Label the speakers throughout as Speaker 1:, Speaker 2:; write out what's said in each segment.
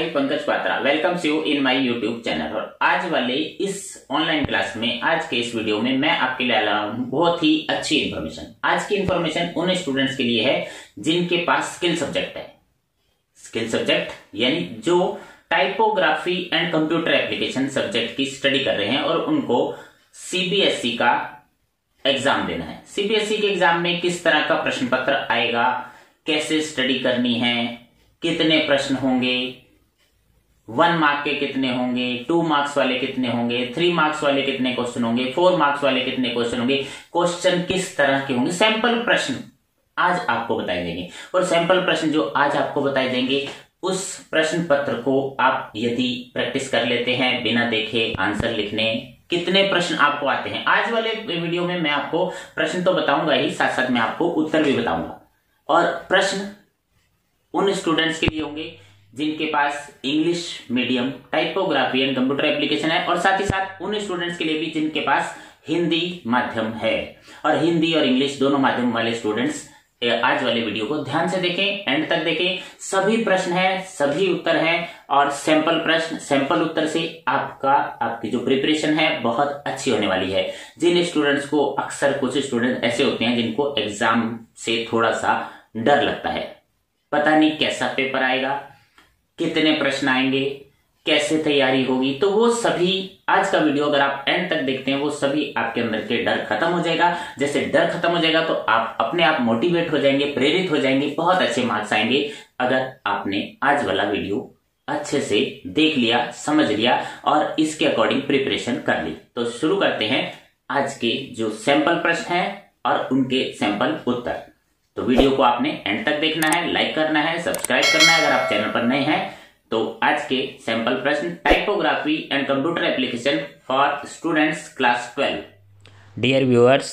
Speaker 1: hi Pankaj Patra welcome you in my YouTube channel और आज वाले इस ऑनलाइन क्लास में आज के इस वीडियो में मैं आपके लिए ला हूं बहुत ही अच्छी इन्फॉर्मेशन आज की इन्फॉर्मेशन उन स्टूडेंट्स के लिए है जिनके पास स्किल सब्जेक्ट है स्किल सब्जेक्ट यानी जो typography and computer application subject की स्टडी कर रहे हैं और उनको सीबीएसई e का एग्जाम देना है सीबीएसई e के एग्जाम में किस तरह का प्रश्न पत्र आएगा कैसे स्टडी करनी है कितने प्रश्न होंगे वन मार्क के कितने होंगे टू मार्क्स वाले कितने होंगे थ्री मार्क्स वाले कितने क्वेश्चन होंगे फोर मार्क्स वाले कितने क्वेश्चन होंगे क्वेश्चन किस तरह के होंगे सैंपल प्रश्न आज आपको बताए देंगे और सैंपल प्रश्न जो आज आपको बताए देंगे उस प्रश्न पत्र को आप यदि प्रैक्टिस कर लेते हैं बिना देखे आंसर लिखने कितने प्रश्न आपको आते हैं आज वाले वीडियो में मैं आपको प्रश्न तो बताऊंगा ही साथ साथ मैं आपको उत्तर भी बताऊंगा और प्रश्न उन स्टूडेंट्स के लिए होंगे जिनके पास English medium typography and computer application है और साथ ही साथ उन स्टूडेंट्स के लिए भी जिनके पास हिंदी माध्यम है और हिंदी और इंग्लिश दोनों माध्यम वाले स्टूडेंट्स आज वाले वीडियो को ध्यान से देखें एंड तक देखें सभी प्रश्न है सभी उत्तर है और सैंपल प्रश्न सैंपल उत्तर से आपका आपकी जो प्रिपरेशन है बहुत अच्छी होने वाली है जिन स्टूडेंट्स को अक्सर कुछ स्टूडेंट ऐसे होते हैं जिनको एग्जाम से थोड़ा सा डर लगता है पता नहीं कैसा पेपर आएगा कितने प्रश्न आएंगे कैसे तैयारी होगी तो वो सभी आज का वीडियो अगर आप एंड तक देखते हैं वो सभी आपके अंदर के डर खत्म हो जाएगा जैसे डर खत्म हो जाएगा तो आप अपने आप मोटिवेट हो जाएंगे प्रेरित हो जाएंगे बहुत अच्छे मार्क्स आएंगे अगर आपने आज वाला वीडियो अच्छे से देख लिया समझ लिया और इसके अकॉर्डिंग प्रिपरेशन कर ली तो शुरू करते हैं आज के जो सैंपल प्रश्न है और उनके सैंपल उत्तर तो वीडियो को आपने एंड तक देखना है लाइक करना है सब्सक्राइब करना है अगर आप चैनल पर नए हैं तो आज के सैंपल प्रश्न typography and computer application for students class twelve dear viewers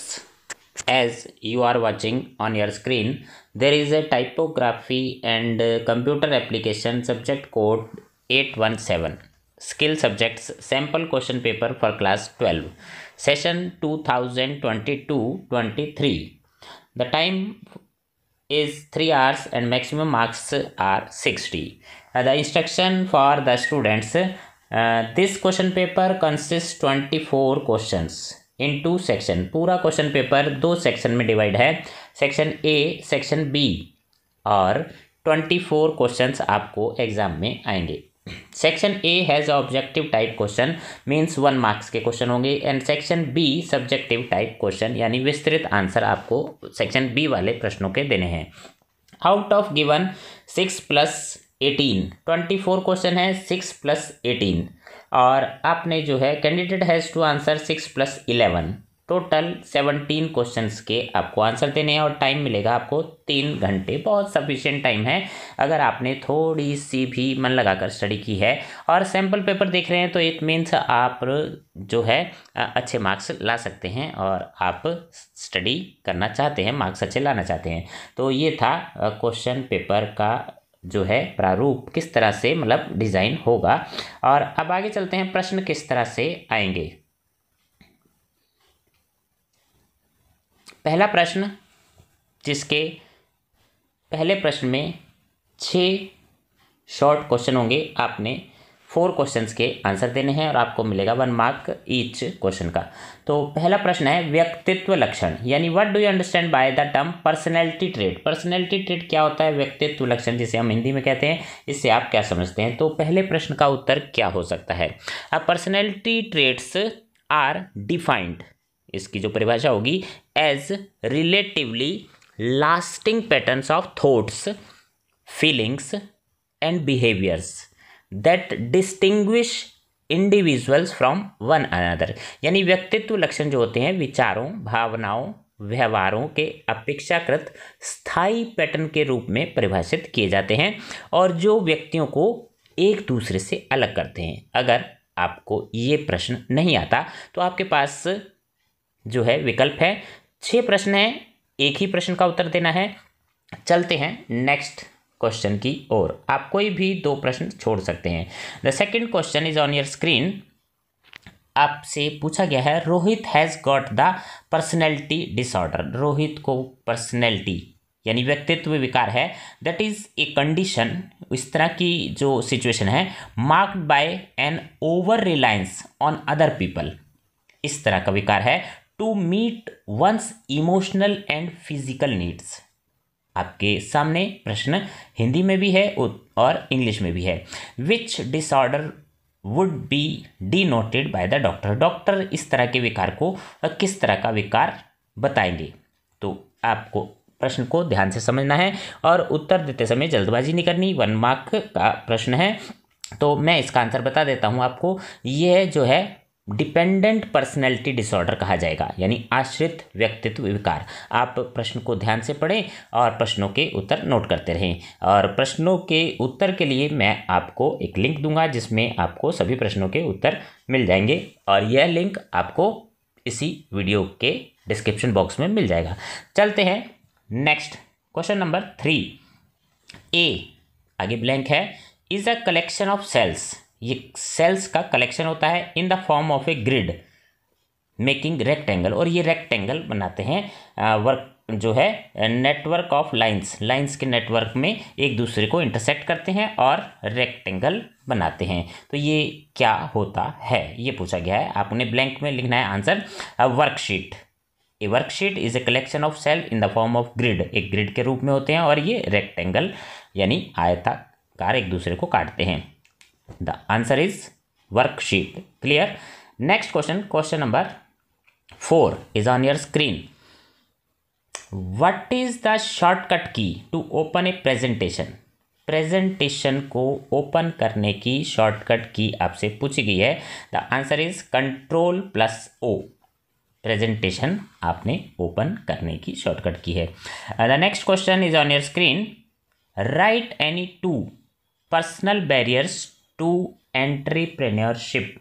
Speaker 1: as you are watching on your screen there is a typography and computer application subject code eight one seven skill subjects sample question paper for class twelve session two thousand twenty two twenty three the time is three hours and maximum marks are sixty the instruction for the students this question paper consist twenty four question in two section पूरा question paper दो section में divide है section A section B और twenty four question आपको exam में आएंगे section A has objective type question means one marks के question होंगे and section B subjective type question यानी विस्तृत आंसर आपको सेक्शन बी वाले प्रश्नों के देने हैं out of given six plus eighteen twenty four question है सिक्स प्लस एटीन और आपने जो है candidate has to answer six plus eleven total seventeen questions के आपको आंसर देने हैं और टाइम मिलेगा आपको तीन घंटे बहुत सफिशियंट टाइम है अगर आपने थोड़ी सी भी मन लगाकर स्टडी की है और सैम्पल पेपर देख रहे हैं तो इट मीन्स आप जो है अच्छे मार्क्स ला सकते हैं और आप स्टडी करना चाहते हैं मार्क्स अच्छे लाना चाहते हैं तो ये था क्वेश्चन पेपर का जो है प्रारूप किस तरह से मतलब डिज़ाइन होगा और अब आगे चलते हैं प्रश्न किस तरह से आएंगे पहला प्रश्न जिसके पहले प्रश्न में छ शॉर्ट क्वेश्चन होंगे आपने फोर क्वेश्चंस के आंसर देने हैं और आपको मिलेगा वन मार्क ईच क्वेश्चन का तो पहला प्रश्न है व्यक्तित्व लक्षण यानी what do you understand by the term personality trade personality trade क्या होता है व्यक्तित्व लक्षण जिसे हम हिंदी में कहते हैं इससे आप क्या समझते हैं तो पहले प्रश्न का उत्तर क्या हो सकता है अब पर्सनैलिटी ट्रेड्स आर डिफाइंड इसकी जो परिभाषा होगी as relatively lasting patterns of thoughts feelings and behaviours that distinguish individuals from one another यानी व्यक्तित्व लक्षण जो होते हैं विचारों भावनाओं व्यवहारों के अपेक्षाकृत स्थायी पैटर्न के रूप में परिभाषित किए जाते हैं और जो व्यक्तियों को एक दूसरे से अलग करते हैं अगर आपको ये प्रश्न नहीं आता तो आपके पास जो है विकल्प है छः प्रश्न हैं एक ही प्रश्न का उत्तर देना है चलते हैं नेक्स्ट क्वेश्चन की ओर आप कोई भी दो प्रश्न छोड़ सकते हैं the second question is on your screen आपसे पूछा गया है Rohit has got the personality disorder Rohit को पर्सनैलिटी यानी व्यक्तित्व विकार है दैट इज़ ए कंडीशन इस तरह की जो सिचुएशन है marked by an over reliance on other people इस तरह का विकार है to meet one's emotional and physical needs आपके सामने प्रश्न हिंदी में भी है और इंग्लिश में भी है which disorder would be denoted by the doctor doctor इस तरह के विकार को किस तरह का विकार बताएंगे तो आपको प्रश्न को ध्यान से समझना है और उत्तर देते समय जल्दबाजी नहीं करनी वन मार्क का प्रश्न है तो मैं इसका आंसर बता देता हूँ आपको यह जो है डिपेंडेंट पर्सनैलिटी डिसऑर्डर कहा जाएगा यानी आश्रित व्यक्तित्व विकार आप प्रश्न को ध्यान से पढ़ें और प्रश्नों के उत्तर नोट करते रहें और प्रश्नों के उत्तर के लिए मैं आपको एक लिंक दूंगा जिसमें आपको सभी प्रश्नों के उत्तर मिल जाएंगे और यह लिंक आपको इसी वीडियो के डिस्क्रिप्शन बॉक्स में मिल जाएगा चलते हैं next question number three A आगे ब्लैंक है is a collection of cells ये सेल्स का कलेक्शन होता है in the form of a grid making rectangle और ये रेक्टेंगल बनाते हैं वर्क जो है नेटवर्क ऑफ लाइंस लाइंस के नेटवर्क में एक दूसरे को इंटरसेक्ट करते हैं और रेक्टेंगल बनाते हैं तो ये क्या होता है ये पूछा गया है आपने ब्लैंक में लिखना है answer worksheet a worksheet is a collection of cell in the form of grid एक ग्रिड के रूप में होते हैं और ये रेक्टेंगल यानी आयताकार एक दूसरे को काटते हैं the answer is worksheet clear next question question number four is on your screen what is the shortcut key to open a presentation presentation को ओपन करने की शॉर्टकट की आपसे पूछी गई है the answer is control plus O presentation आपने open करने की शॉर्टकट की है the next question is on your screen write any two personal barriers to entrepreneurship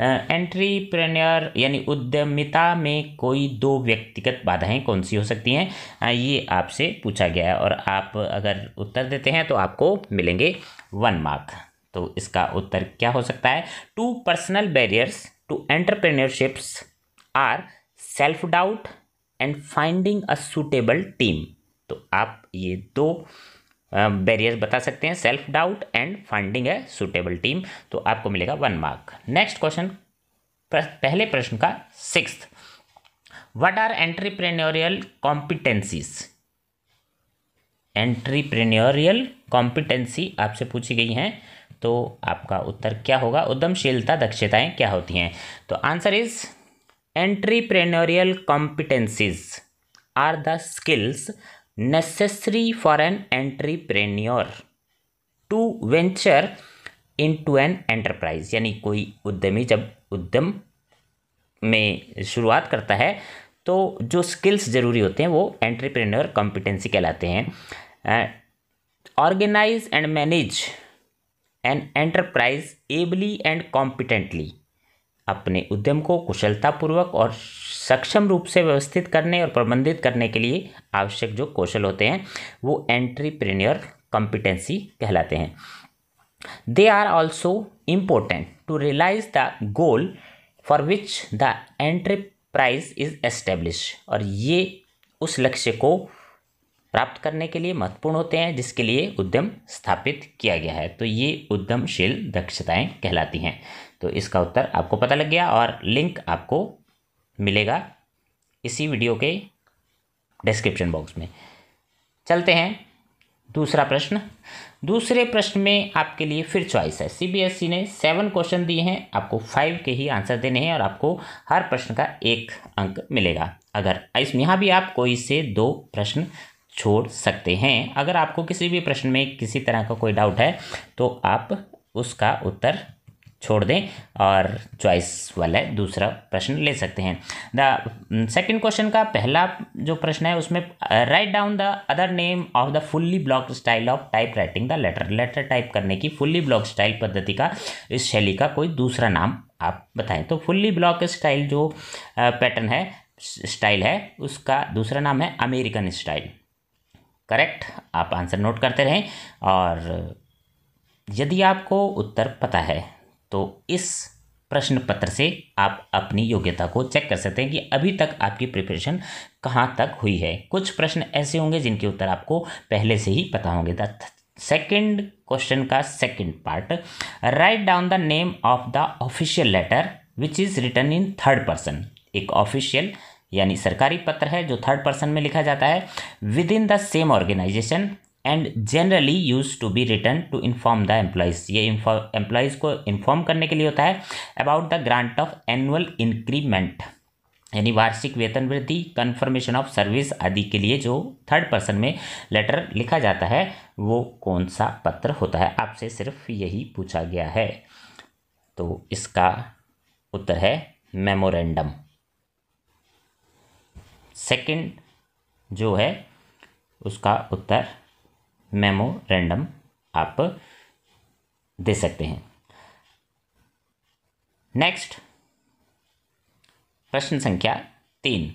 Speaker 1: entrepreneur यानी उद्यमिता में कोई दो व्यक्तिगत बाधाएं कौन सी हो सकती हैं uh, ये आपसे पूछा गया है और आप अगर उत्तर देते हैं तो आपको मिलेंगे वन मार्क तो इसका उत्तर क्या हो सकता है two personal barriers to entrepreneurships are self doubt and finding a suitable team तो आप ये दो बैरियर्स बता सकते हैं सेल्फ डाउट एंड फाइंडिंग है सुटेबल टीम तो आपको मिलेगा वन मार्क नेक्स्ट क्वेश्चन पहले प्रश्न का six what are entrepreneurial competencies entrepreneurial competency आपसे पूछी गई हैं तो आपका उत्तर क्या होगा उद्यमशीलता दक्षताएं क्या होती हैं तो answer is entrepreneurial competencies are the skills necessary for an entrepreneur to venture into an enterprise यानी कोई उद्यमी जब उद्यम में शुरुआत करता है तो जो स्किल्स ज़रूरी होते हैं वो एंट्रप्रेन्योर कॉम्पिटेंसी कहलाते हैं organise and manage an enterprise ably and competently अपने उद्यम को कुशलतापूर्वक और सक्षम रूप से व्यवस्थित करने और प्रबंधित करने के लिए आवश्यक जो कौशल होते हैं वो एंट्रीप्रेन्योर कॉम्पिटेंसी कहलाते हैं they are also important to realise the goal for which the enterprise is establish और ये उस लक्ष्य को प्राप्त करने के लिए महत्वपूर्ण होते हैं जिसके लिए उद्यम स्थापित किया गया है तो ये उद्यमशील दक्षताएं कहलाती हैं तो इसका उत्तर आपको पता लग गया और लिंक आपको मिलेगा इसी वीडियो के डिस्क्रिप्शन बॉक्स में चलते हैं दूसरा प्रश्न दूसरे प्रश्न में आपके लिए फिर चॉइस है सीबीएसई e ने सेवन क्वेश्चन दिए हैं आपको फाइव के ही आंसर देने हैं और आपको हर प्रश्न का एक अंक मिलेगा अगर इसमें यहाँ भी आप कोई से दो प्रश्न छोड़ सकते हैं अगर आपको किसी भी प्रश्न में किसी तरह का कोई डाउट है तो आप उसका उत्तर छोड़ दें और चॉइस वाला दूसरा प्रश्न ले सकते हैं द सेकंड क्वेश्चन का पहला जो प्रश्न है उसमें write down the other name of the fully block style of typewriting the letter letter type करने की फुल्ली ब्लॉक स्टाइल पद्धति का इस शैली का कोई दूसरा नाम आप बताएं तो फुल्ली ब्लॉक स्टाइल जो पैटर्न uh, है स्टाइल है उसका दूसरा नाम है अमेरिकन स्टाइल करेक्ट आप आंसर नोट करते रहें और यदि आपको उत्तर पता है तो इस प्रश्न पत्र से आप अपनी योग्यता को चेक कर सकते हैं कि अभी तक आपकी प्रिपरेशन कहाँ तक हुई है कुछ प्रश्न ऐसे होंगे जिनके उत्तर आपको पहले से ही पता होंगे द सेकेंड क्वेश्चन का second part write down the name of the official letter which is written in third person एक ऑफिशियल यानी सरकारी पत्र है जो थर्ड पर्सन में लिखा जाता है within the same organisation and generally used to be written to inform the employees ये एम्प्लॉयज़ को इन्फॉर्म करने के लिए होता है about the grant of annual increment यानी वार्षिक वेतन वृद्धि कन्फर्मेशन ऑफ सर्विस आदि के लिए जो थर्ड पर्सन में लेटर लिखा जाता है वो कौन सा पत्र होता है आपसे सिर्फ यही पूछा गया है तो इसका उत्तर है मेमोरेंडम सेकंड जो है उसका उत्तर मेमोरेंडम आप दे सकते हैं नेक्स्ट प्रश्न संख्या तीन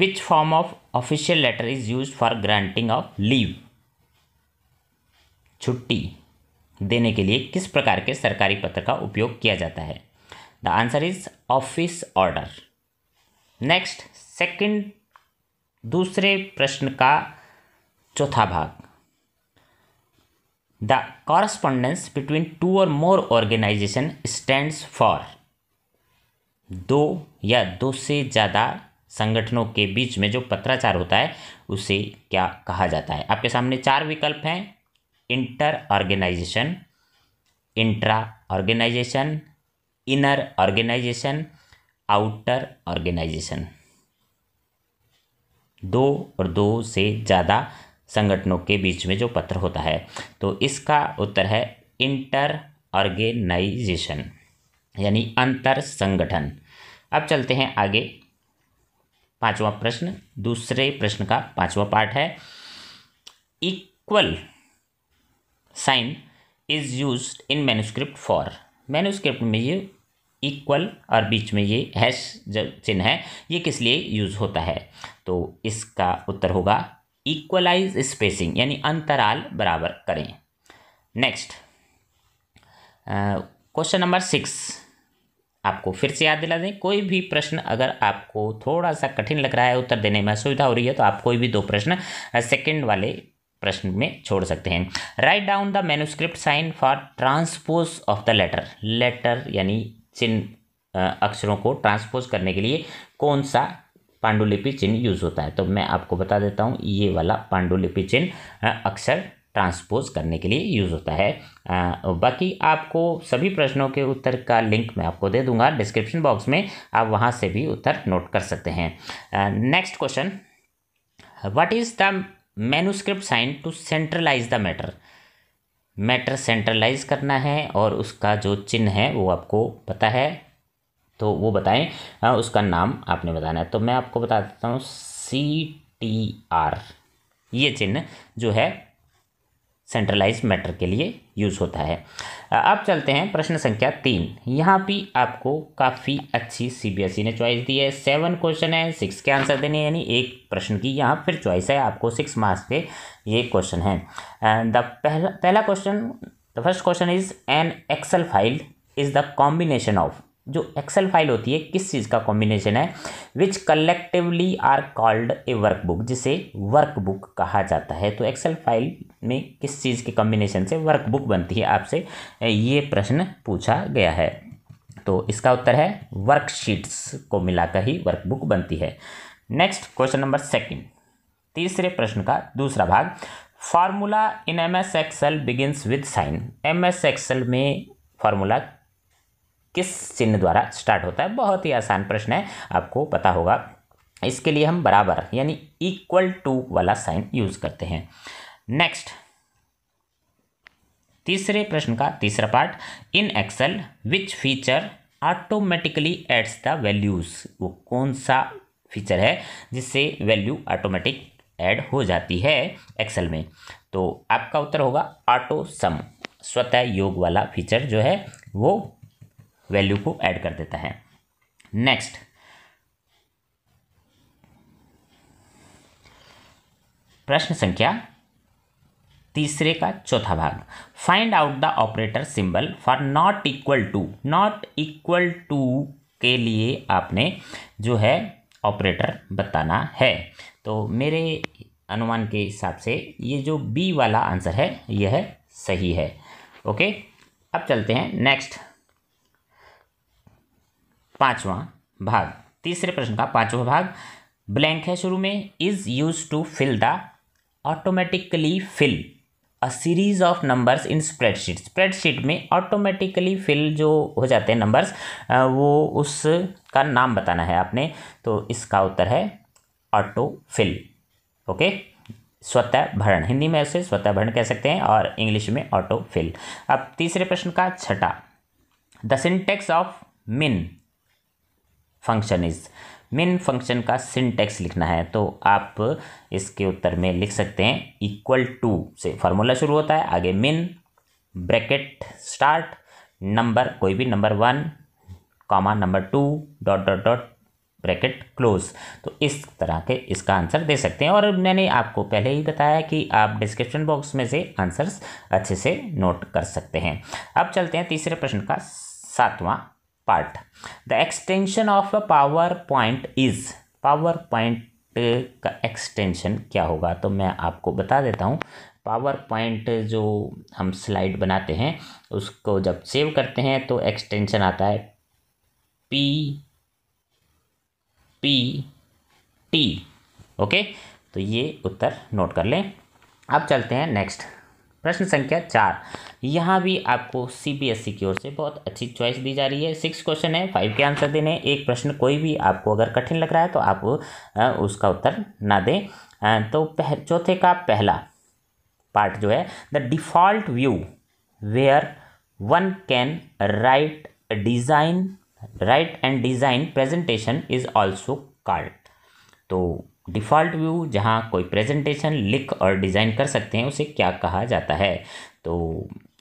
Speaker 1: which form of official letter is use for granting of leave छुट्टी देने के लिए किस प्रकार के सरकारी पत्र का उपयोग किया जाता है the answer is office order next second दूसरे प्रश्न का चौथा भाग द कॉरस्पॉन्डेंस बिटवीन टू और मोर ऑर्गेनाइजेशन स्टैंड्स फॉर दो या दो से ज़्यादा संगठनों के बीच में जो पत्राचार होता है उसे क्या कहा जाता है आपके सामने चार विकल्प हैं inter organisation intra organisation inner organisation outer organisation दो और दो से ज़्यादा संगठनों के बीच में जो पत्र होता है तो इसका उत्तर है इंटर ऑर्गेनाइजेशन यानी अंतर संगठन अब चलते हैं आगे पांचवा प्रश्न दूसरे प्रश्न का पांचवा पार्ट है equal sign is use in manuscript for manuscript में ये इक्वल और बीच में ये हैश जब चिन्ह है ये किस लिए यूज़ होता है तो इसका उत्तर होगा इक्वलाइज स्पेसिंग यानी अंतराल बराबर करें नेक्स्ट क्वेश्चन नंबर सिक्स आपको फिर से याद दिला दें कोई भी प्रश्न अगर आपको थोड़ा सा कठिन लग रहा है उत्तर देने में असुविधा हो रही है तो आप कोई भी दो प्रश्न सेकंड uh, वाले प्रश्न में छोड़ सकते हैं write down the manuscript sign for transpose of the letter letter यानी चिन्ह uh, अक्षरों को ट्रांसपोज करने के लिए कौन सा पांडुलिपि चिन्ह यूज होता है तो मैं आपको बता देता हूँ ये वाला पांडुलिपि चिन्ह अक्सर ट्रांसपोज करने के लिए यूज़ होता है बाकी आपको सभी प्रश्नों के उत्तर का लिंक मैं आपको दे दूंगा डिस्क्रिप्शन बॉक्स में आप वहाँ से भी उत्तर नोट कर सकते हैं next question what is the manuscript sign to centralize the matter matter centralize करना है और उसका जो चिन्ह है वो आपको पता है तो वो बताएं आ, हाँ, उसका नाम आपने बताना है तो मैं आपको बता देता हूँ सी टी आर ये चिन्ह जो है सेंट्रलाइज मैटर के लिए यूज़ होता है अब चलते हैं प्रश्न संख्या तीन यहाँ भी आपको काफ़ी अच्छी सीबीएसई e ने चॉइस दी है सेवन क्वेश्चन है सिक्स के आंसर देने यानी एक प्रश्न की यहाँ फिर चॉइस है आपको सिक्स मार्क्स के ये क्वेश्चन है द पहला पहला question the first question is an Excel file is the combination of जो एक्सेल फाइल होती है किस चीज़ का कॉम्बिनेशन है which collectively are called a workbook जिसे वर्कबुक कहा जाता है तो एक्सेल फाइल में किस चीज़ के कॉम्बिनेशन से वर्कबुक बनती है आपसे ये प्रश्न पूछा गया है तो इसका उत्तर है वर्कशीट्स को मिलाकर ही वर्कबुक बनती है नेक्स्ट क्वेश्चन नंबर सेकेंड तीसरे प्रश्न का दूसरा भाग formula in M S Excel begins with sign M S Excel में फार्मूला किस चिन्ह द्वारा स्टार्ट होता है बहुत ही आसान प्रश्न है आपको पता होगा इसके लिए हम बराबर यानी इक्वल टू वाला साइन यूज़ करते हैं नेक्स्ट तीसरे प्रश्न का तीसरा part in Excel which feature automatically adds the values वो कौन सा फीचर है जिससे वैल्यू ऑटोमेटिक ऐड हो जाती है एक्सेल में तो आपका उत्तर होगा ऑटो सम स्वतः योग वाला फीचर जो है वो वैल्यू को ऐड कर देता है नेक्स्ट प्रश्न संख्या तीसरे का चौथा भाग find out the operator symbol for not equal to not equal to के लिए आपने जो है ऑपरेटर बताना है तो मेरे अनुमान के हिसाब से ये जो बी वाला आंसर है यह सही है ओके अब चलते हैं नेक्स्ट पांचवा भाग तीसरे प्रश्न का पांचवा भाग ब्लैंक है शुरू में is use to fill the automatically fill a series of numbers in spreadsheet spreadsheet में ऑटोमेटिकली फिल जो हो जाते हैं नंबर्स वो उसका नाम बताना है आपने तो इसका उत्तर है ऑटो फिल ओके स्वतः भरण हिंदी में ऐसे स्वतः भरण कह सकते हैं और इंग्लिश में ऑटो फिल अब तीसरे प्रश्न का छठा the syntax of min function is min function का सिंटेक्स लिखना है तो आप इसके उत्तर में लिख सकते हैं इक्वल टू से फार्मूला शुरू होता है आगे मेन ब्रैकेट स्टार्ट नंबर कोई भी number one comma number two dot dot dot bracket close तो इस तरह के इसका आंसर दे सकते हैं और मैंने आपको पहले ही बताया कि आप डिस्क्रिप्शन बॉक्स में से आंसर्स अच्छे से नोट कर सकते हैं अब चलते हैं तीसरे प्रश्न का सातवां part the extension of a powerpoint is powerpoint का एक्सटेंशन क्या होगा तो मैं आपको बता देता हूँ पावर पॉइंट जो हम स्लाइड बनाते हैं उसको जब सेव करते हैं तो एक्सटेंशन आता है पी पी टी ओके तो ये उत्तर नोट कर लें अब चलते हैं नेक्स्ट प्रश्न संख्या चार यहाँ भी आपको सीबीएसई e की ओर से बहुत अच्छी चॉइस दी जा रही है सिक्स क्वेश्चन है फाइव के आंसर देने एक प्रश्न कोई भी आपको अगर कठिन लग रहा है तो आप उसका उत्तर ना दें तो पह चौथे का पहला पार्ट जो है the default view where one can write design write and design presentation is also called तो डिफ़ॉल्ट व्यू जहाँ कोई प्रेजेंटेशन लिख और डिज़ाइन कर सकते हैं उसे क्या कहा जाता है तो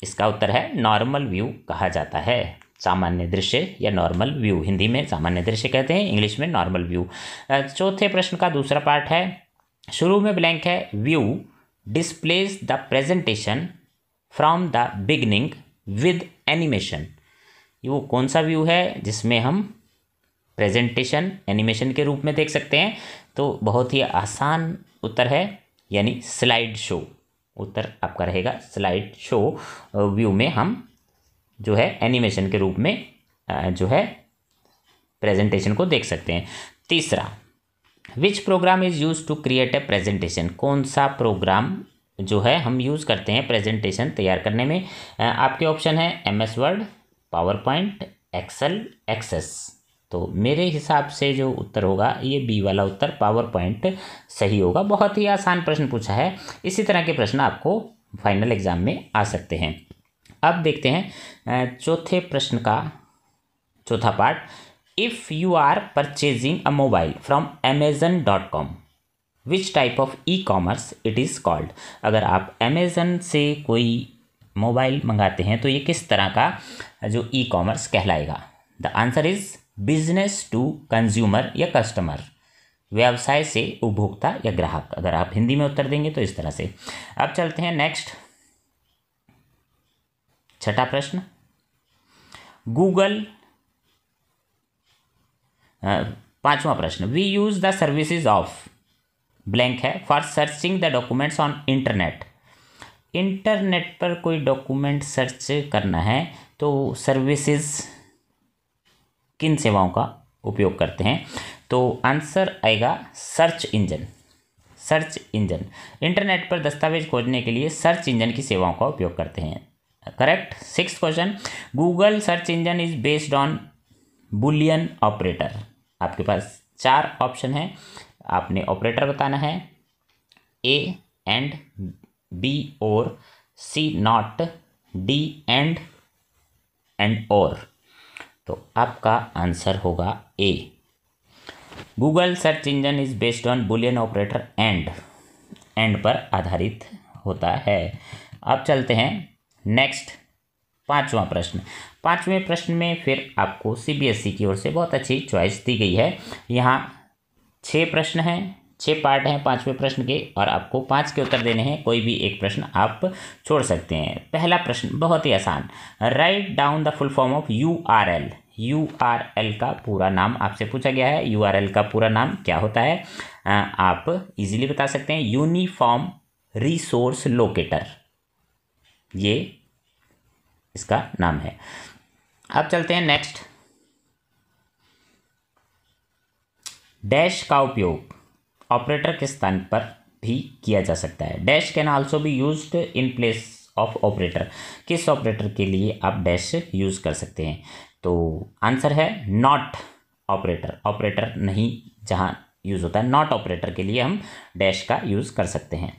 Speaker 1: इसका उत्तर है नॉर्मल व्यू कहा जाता है सामान्य दृश्य या नॉर्मल व्यू हिंदी में सामान्य दृश्य कहते हैं इंग्लिश में नॉर्मल व्यू चौथे प्रश्न का दूसरा पार्ट है शुरू में ब्लैंक है view displays the presentation from the beginning with animation वो कौन सा व्यू है जिसमें हम प्रेजेंटेशन एनिमेशन के रूप में देख सकते हैं तो बहुत ही आसान उत्तर है यानी स्लाइड शो उत्तर आपका रहेगा स्लाइड शो व्यू में हम जो है एनिमेशन के रूप में जो है प्रेजेंटेशन को देख सकते हैं तीसरा which program is use to create a presentation कौन सा प्रोग्राम जो है हम यूज़ करते हैं प्रेजेंटेशन तैयार करने में आपके ऑप्शन है M S Word PowerPoint Excel Access तो मेरे हिसाब से जो उत्तर होगा ये बी वाला उत्तर पावर पॉइंट सही होगा बहुत ही आसान प्रश्न पूछा है इसी तरह के प्रश्न आपको फाइनल एग्ज़ाम में आ सकते हैं अब देखते हैं चौथे प्रश्न का चौथा part if you are purchasing a mobile from Amazon dot com which type of e commerce it is called अगर आप अमेज़न से कोई मोबाइल मंगाते हैं तो ये किस तरह का जो ई कॉमर्स कहलाएगा the answer is business to consumer या कस्टमर व्यवसाय से उपभोक्ता या ग्राहक अगर आप हिंदी में उत्तर देंगे तो इस तरह से अब चलते हैं नेक्स्ट छठा प्रश्न गूगल पांचवा प्रश्न we use the services of blank है for searching the documents on internet internet पर कोई डॉक्यूमेंट सर्च करना है तो सर्विसेज किन सेवाओं का उपयोग करते हैं तो आंसर आएगा search engine search engine internet पर दस्तावेज खोजने के लिए सर्च इंजन की सेवाओं का उपयोग करते हैं correct six question Google search engine is based on Boolean operator आपके पास चार ऑप्शन है आपने ऑपरेटर बताना है ए एंड बी और C not D and and और तो आपका आंसर होगा A Google search engine is based on Boolean operator and and पर आधारित होता है अब चलते हैं नेक्स्ट पांचवा प्रश्न पांचवें प्रश्न में फिर आपको सीबीएसई e की ओर से बहुत अच्छी चॉइस दी गई है यहाँ छः प्रश्न हैं छः पार्ट हैं पांचवें प्रश्न के और आपको पांच के उत्तर देने हैं कोई भी एक प्रश्न आप छोड़ सकते हैं पहला प्रश्न बहुत ही आसान write down the full form of U R L U R L का पूरा नाम आपसे पूछा गया है यू आर एल का पूरा नाम क्या होता है आप इजीली बता सकते हैं यूनिफॉर्म रिसोर्स लोकेटर ये इसका नाम है अब चलते हैं नेक्स्ट डैश का उपयोग ऑपरेटर के स्थान पर भी किया जा सकता है dash can also be use in place of operator किस ऑपरेटर के लिए आप डैश यूज़ कर सकते हैं तो आंसर है नॉट ऑपरेटर ऑपरेटर नहीं जहाँ यूज़ होता है नॉट ऑपरेटर के लिए हम डैश का यूज़ कर सकते हैं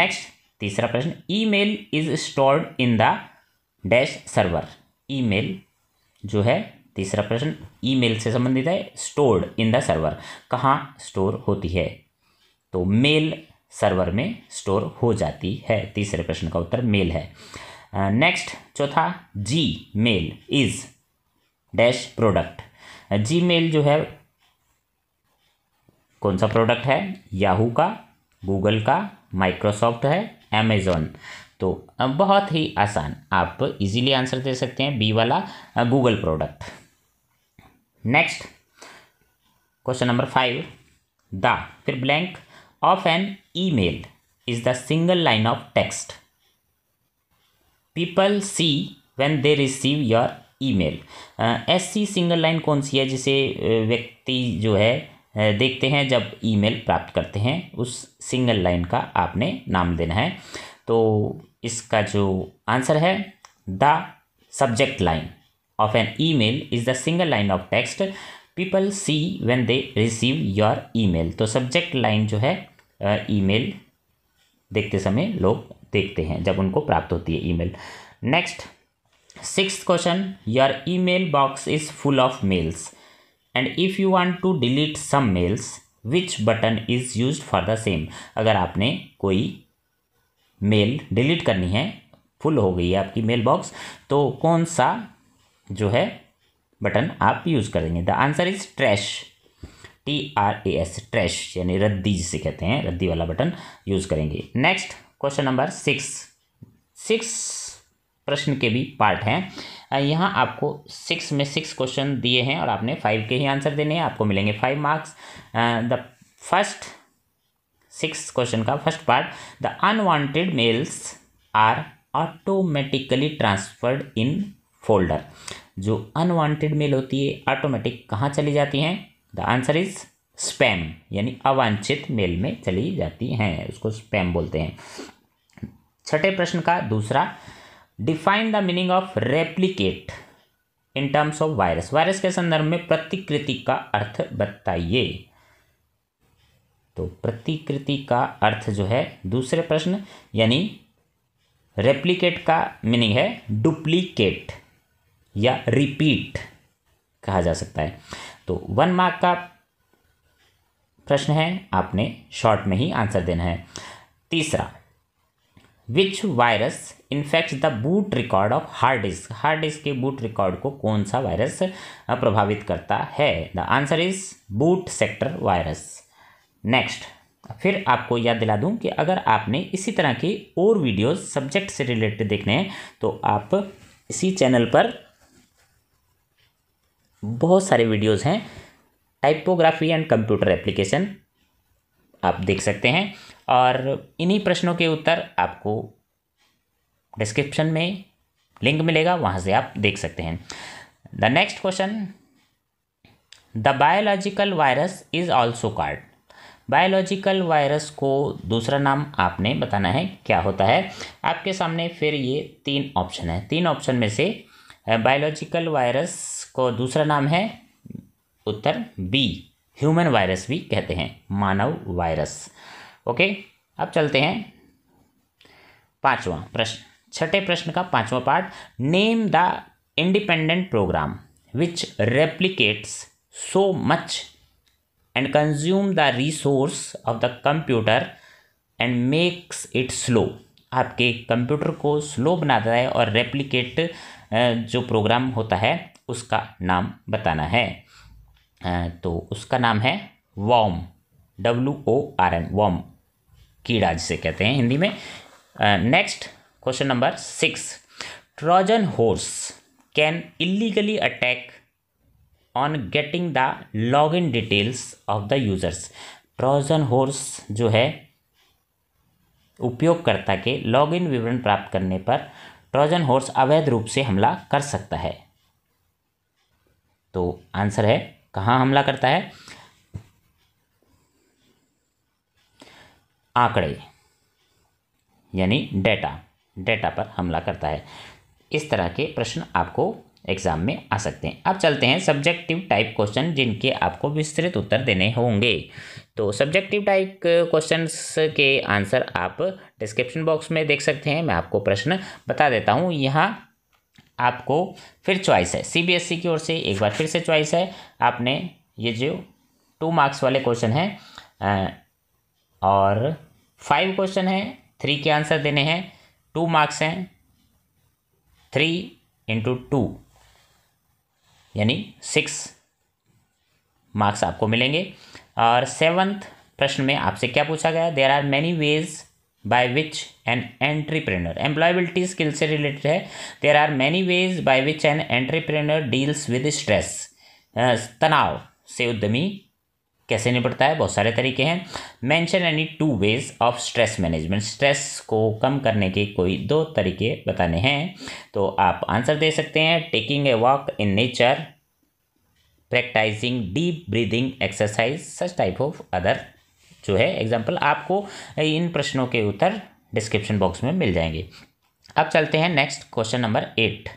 Speaker 1: नेक्स्ट तीसरा प्रश्न email is stored in the dash server email जो है तीसरा प्रश्न ईमेल से संबंधित है स्टोर्ड इन द सर्वर कहाँ स्टोर होती है तो मेल सर्वर में स्टोर हो जाती है तीसरे प्रश्न का उत्तर मेल है नेक्स्ट चौथा Gmail is dash product Gmail जो है कौन सा प्रोडक्ट है याहू का गूगल का माइक्रोसॉफ्ट है अमेजोन तो बहुत ही आसान आप इजीली आंसर दे सकते हैं बी वाला Google product next question number five the फिर blank of an email is the single line of text people see when they receive your email ऐसी सिंगल लाइन कौन सी है जिसे uh, व्यक्ति जो है uh, देखते हैं जब ईमेल प्राप्त करते हैं उस सिंगल लाइन का आपने नाम देना है तो इसका जो आंसर है the subject line of an email is the single line of text people see when they receive your email तो सब्जेक्ट लाइन जो है ईमेल देखते समय लोग देखते हैं जब उनको प्राप्त होती है email next six question your email box is full of mails and if you want to delete some mails which button is use for the same अगर आपने कोई मेल डिलीट करनी है फुल हो गई है आपकी मेल बॉक्स तो कौन सा जो है बटन आप यूज़ करेंगे the answer is trash T R A S trash यानी रद्दी जिसे कहते हैं रद्दी वाला बटन यूज़ करेंगे next question number six six प्रश्न के भी पार्ट हैं यहाँ आपको सिक्स में सिक्स क्वेश्चन दिए हैं और आपने फाइव के ही आंसर देने हैं आपको मिलेंगे five marks the first six question का first part the unwanted mails are automatically transferred in folder जो अनवांटेड मेल होती है ऑटोमेटिक कहाँ चली जाती हैं द आंसर इज स्पैम यानी अवांछित मेल में चली जाती हैं उसको स्पैम बोलते हैं छठे प्रश्न का दूसरा define the meaning of replicate in terms of virus virus के संदर्भ में प्रतिकृति का अर्थ बताइए तो प्रतिकृति का अर्थ जो है दूसरे प्रश्न यानी रेप्लीकेट का मीनिंग है डुप्लीकेट या रिपीट कहा जा सकता है तो वन मार्क का प्रश्न है आपने शॉर्ट में ही आंसर देना है तीसरा which virus infect the boot record of hard disk hard disk के बूट रिकॉर्ड को कौन सा वायरस प्रभावित करता है the answer is boot sector virus next फिर आपको याद दिला दूं कि अगर आपने इसी तरह के और वीडियोस सब्जेक्ट से रिलेटेड देखने हैं तो आप इसी चैनल पर बहुत सारे वीडियोस हैं टाइपोग्राफी एंड कंप्यूटर एप्लीकेशन आप देख सकते हैं और इन्हीं प्रश्नों के उत्तर आपको डिस्क्रिप्शन में लिंक मिलेगा वहाँ से आप देख सकते हैं the next question the biological virus is also called biological virus को दूसरा नाम आपने बताना है क्या होता है आपके सामने फिर ये तीन ऑप्शन है तीन ऑप्शन में से बायोलॉजिकल वायरस इसको दूसरा नाम है उत्तर बी ह्यूमन वायरस भी कहते हैं मानव वायरस ओके अब चलते हैं पांचवा प्रश्न छठे प्रश्न का पांचवा part name the independent program which replicates so much and consume the resource of the computer and makes it slow आपके कंप्यूटर को स्लो बनाता है और रेप्लीकेट जो प्रोग्राम होता है उसका नाम बताना है तो उसका नाम है worm W O R N worm कीड़ा जिसे कहते हैं हिंदी में next question number six Trojan horse can illegally attack on getting the log in details of the users Trojan horse जो है उपयोगकर्ता के लॉग इन विवरण प्राप्त करने पर ट्रोजन हॉर्स अवैध रूप से हमला कर सकता है तो आंसर है कहाँ हमला करता है आंकड़े यानी डेटा डेटा पर हमला करता है इस तरह के प्रश्न आपको एग्जाम में आ सकते हैं अब चलते हैं सब्जेक्टिव टाइप क्वेश्चन जिनके आपको विस्तृत उत्तर देने होंगे तो सब्जेक्टिव टाइप क्वेश्चंस के आंसर आप डिस्क्रिप्शन बॉक्स में देख सकते हैं मैं आपको प्रश्न बता देता हूँ यहाँ आपको फिर चॉइस है ई e की ओर से एक बार फिर से चॉइस है आपने ये जो टू मार्क्स वाले क्वेश्चन हैं और फाइव क्वेश्चन हैं थ्री के आंसर देने हैं टू मार्क्स हैं थ्री इंटू टू यानी सिक्स मार्क्स आपको मिलेंगे और सेवन्थ प्रश्न में आपसे क्या पूछा गया there are many ways by which an entrepreneur employability skill से रिलेटेड है there are many ways by which an entrepreneur deals with stress तनाव से उद्यमी कैसे निपटता है बहुत सारे तरीके हैं mention any two ways of stress management stress को कम करने के कोई दो तरीके बताने हैं तो आप आंसर दे सकते हैं taking a walk in nature practising deep breathing exercise such type of other जो है एग्जाम्पल आपको इन प्रश्नों के उत्तर डिस्क्रिप्शन बॉक्स में मिल जाएंगे अब चलते हैं next question number eight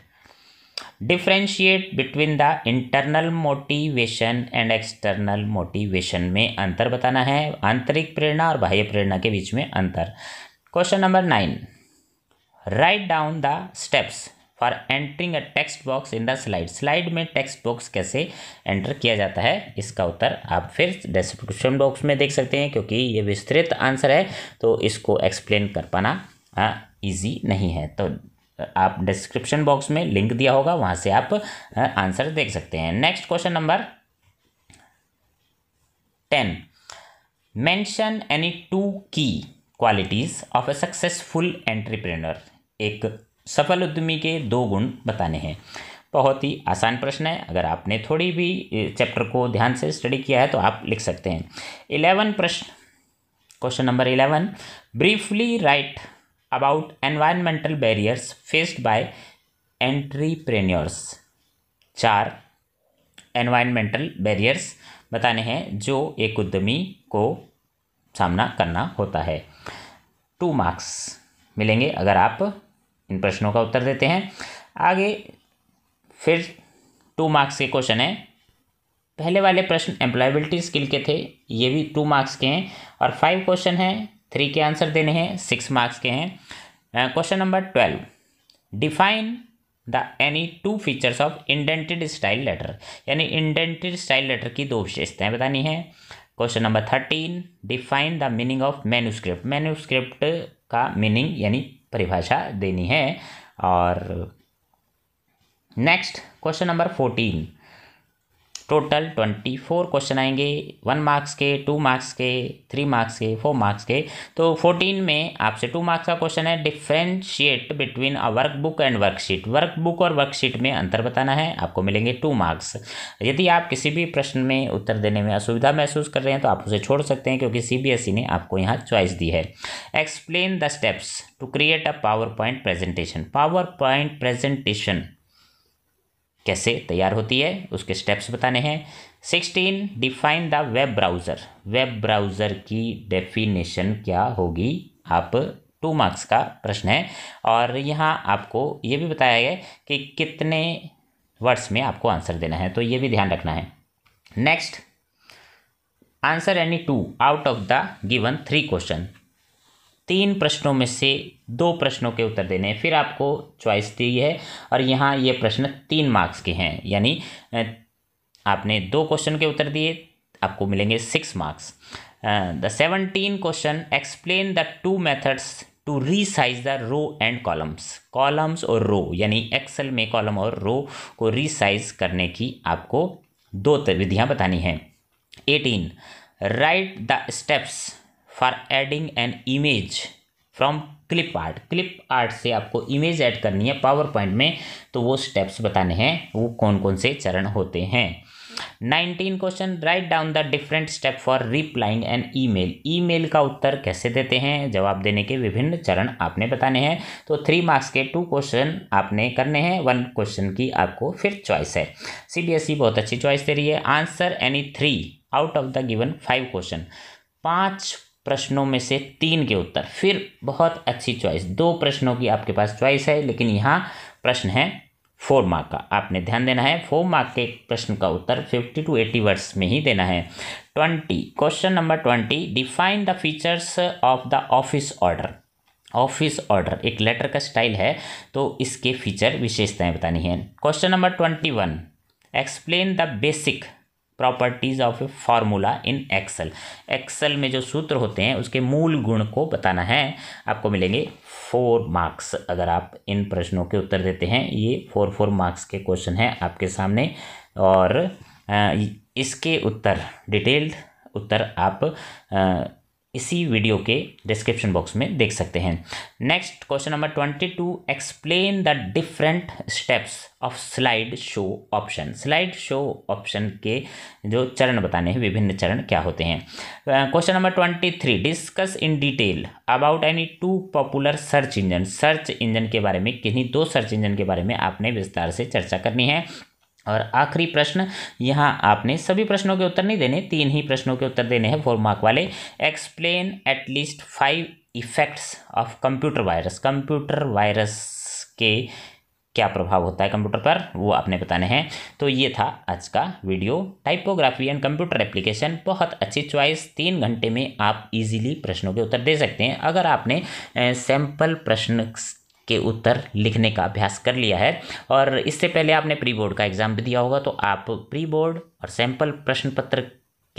Speaker 1: differentiate between the internal motivation and external motivation में अंतर बताना है आंतरिक प्रेरणा और बाह्य प्रेरणा के बीच में अंतर question number nine write down the steps for entering a text box in the slide slide में टेक्स्ट बॉक्स कैसे एंटर किया जाता है इसका उत्तर आप फिर डिस्क्रिप्शन बॉक्स में देख सकते हैं क्योंकि ये विस्तृत आंसर है तो इसको एक्सप्लेन कर पाना ईजी नहीं है तो आप डिस्क्रिप्शन बॉक्स में लिंक दिया होगा वहाँ से आप आंसर देख सकते हैं next question number ten mention any two key qualities of a successful entrepreneur एक सफल उद्यमी के दो गुण बताने हैं बहुत ही आसान प्रश्न है अगर आपने थोड़ी भी चैप्टर को ध्यान से स्टडी किया है तो आप लिख सकते हैं इलेवन प्रश्न question number eleven briefly write about environmental barriers faced by entrepreneurs चार एनवायरमेंटल बैरियर्स बताने हैं जो एक उद्यमी को सामना करना होता है टू मार्क्स मिलेंगे अगर आप इन प्रश्नों का उत्तर देते हैं आगे फिर टू मार्क्स के क्वेश्चन हैं पहले वाले प्रश्न एम्प्लॉयबिलिटी स्किल के थे ये भी टू मार्क्स के हैं और फाइव क्वेश्चन हैं थ्री के आंसर देने हैं सिक्स मार्क्स के हैं question number twelve define the any two features of indented style letter यानी इंडेंटेड स्टाइल लेटर की दो विशेषताएं बतानी है question number thirteen define the meaning of manuscript manuscript का मीनिंग यानी परिभाषा देनी है और next question number fourteen total twenty four question आएंगे वन मार्क्स के टू मार्क्स के थ्री मार्क्स के फोर मार्क्स के तो फोर्टीन में आपसे टू मार्क्स का क्वेश्चन है differentiate between a workbook and worksheet workbook और वर्कशीट में अंतर बताना है आपको मिलेंगे टू मार्क्स यदि आप किसी भी प्रश्न में उत्तर देने में असुविधा महसूस कर रहे हैं तो आप उसे छोड़ सकते हैं क्योंकि सी e ने आपको यहाँ चॉइस दी है explain the steps to create a PowerPoint presentation PowerPoint presentation कैसे तैयार होती है उसके स्टेप्स बताने हैं sixteen define the web browser web browser की डेफिनेशन क्या होगी आप टू मार्क्स का प्रश्न है और यहाँ आपको ये भी बताया गया कि कितने वर्ड्स में आपको आंसर देना है तो ये भी ध्यान रखना है next answer any two out of the given three question तीन प्रश्नों में से दो प्रश्नों के उत्तर देने हैं फिर आपको चॉइस दी है और यहाँ ये प्रश्न तीन मार्क्स के हैं यानी आपने दो क्वेश्चन के उत्तर दिए आपको मिलेंगे six marks the seventeen question explain the two methods to resize the row and columns columns और रो यानी एक्सेल में कॉलम और रो को रीसाइज करने की आपको दो विधियाँ बतानी हैं eighteen write the steps for adding an image from clip art clip art से आपको इमेज ऐड करनी है पावर पॉइंट में तो वो स्टेप्स बताने हैं वो कौन कौन से चरण होते हैं nineteen question write down the different step for replying an email email का उत्तर कैसे देते हैं जवाब देने के विभिन्न चरण आपने बताने हैं तो थ्री मार्क्स के टू क्वेश्चन आपने करने हैं वन क्वेश्चन की आपको फिर चॉइस है सीबीएसई e बहुत अच्छी चॉइस दे रही है answer any three out of the given five question पाँच प्रश्नों में से तीन के उत्तर फिर बहुत अच्छी चॉइस दो प्रश्नों की आपके पास चॉइस है लेकिन यहाँ प्रश्न है फोर मार्क का आपने ध्यान देना है फोर मार्क के प्रश्न का उत्तर फिफ्टी टू एटी वर्ड्स में ही देना है twenty question number twenty define the features of the office order office order एक लेटर का स्टाइल है तो इसके फीचर विशेषताएं बतानी है question number twenty one explain the basic properties of a formula in excel excel में जो सूत्र होते हैं उसके मूल गुण को बताना है आपको मिलेंगे फोर मार्क्स अगर आप इन प्रश्नों के उत्तर देते हैं ये फोर फोर मार्क्स के क्वेश्चन हैं आपके सामने और इसके उत्तर डिटेल्ड उत्तर आप इसी वीडियो के डिस्क्रिप्शन बॉक्स में देख सकते हैं next question number twenty two explain the different steps of slide show option slide show option के जो चरण बताने हैं विभिन्न चरण क्या होते हैं question number twenty three discuss in detail about any two popular search engine search engine के बारे में किन्हीं दो सर्च इंजन के बारे में आपने विस्तार से चर्चा करनी है और आखिरी प्रश्न यहाँ आपने सभी प्रश्नों के उत्तर नहीं देने तीन ही प्रश्नों के उत्तर देने हैं फोर मार्क वाले explain at least five effects of computer virus computer virus के क्या प्रभाव होता है कंप्यूटर पर वो आपने बताने हैं तो ये था आज का video typography and computer application बहुत अच्छी चॉइस तीन घंटे में आप इजीली प्रश्नों के उत्तर दे सकते हैं अगर आपने सैम्पल प्रश्न के उत्तर लिखने का अभ्यास कर लिया है और इससे पहले आपने प्री बोर्ड का एग्ज़ाम भी दिया होगा तो आप प्री बोर्ड और सैम्पल प्रश्न पत्र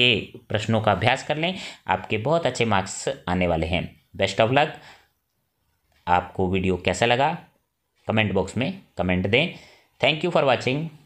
Speaker 1: के प्रश्नों का अभ्यास कर लें आपके बहुत अच्छे मार्क्स आने वाले हैं बेस्ट ऑफ लक आपको वीडियो कैसा लगा कमेंट बॉक्स में कमेंट दें थैंक यू फॉर वॉचिंग